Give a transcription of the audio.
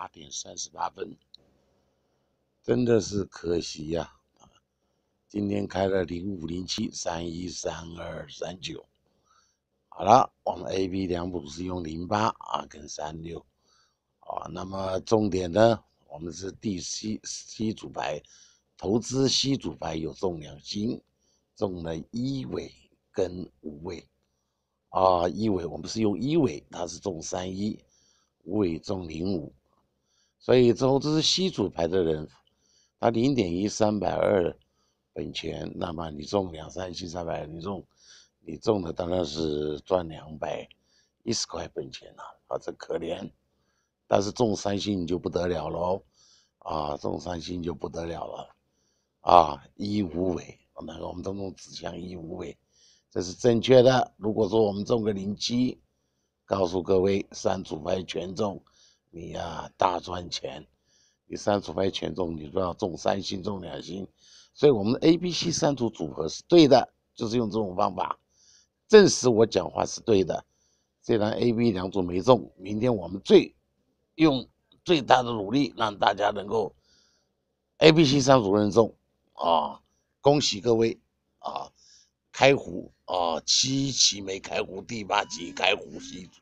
八点三十八分，真的是可惜呀！今天开了零五零七三一三二三九。好了，我们 A B 两组是用零八啊跟三六。啊，那么重点呢，我们是 c c 组牌，投资 c 组牌有中两星，中了一尾跟五尾。啊，一尾我们是用一尾，它是中三一，五尾中零五。所以，这是西组牌的人，他零点一三百二本钱，那么你中两三星三百，你中，你中的当然是赚两百一十块本钱了，啊，这可怜。但是中三星你就不得了喽，啊，中三星就不得了了，啊，一无尾，那个我们都用指向一无尾，这是正确的。如果说我们中个零七，告诉各位，三组牌全中。你呀，大赚钱！你三组牌全中，你说要中三星，中两星。所以我们的 A、B、C 三组组合是对的，就是用这种方法证实我讲话是对的。虽然 A、B 两组没中，明天我们最用最大的努力让大家能够 A、B、C 三组人中啊！恭喜各位啊！开胡啊！七期没开胡，第八期开胡是一组。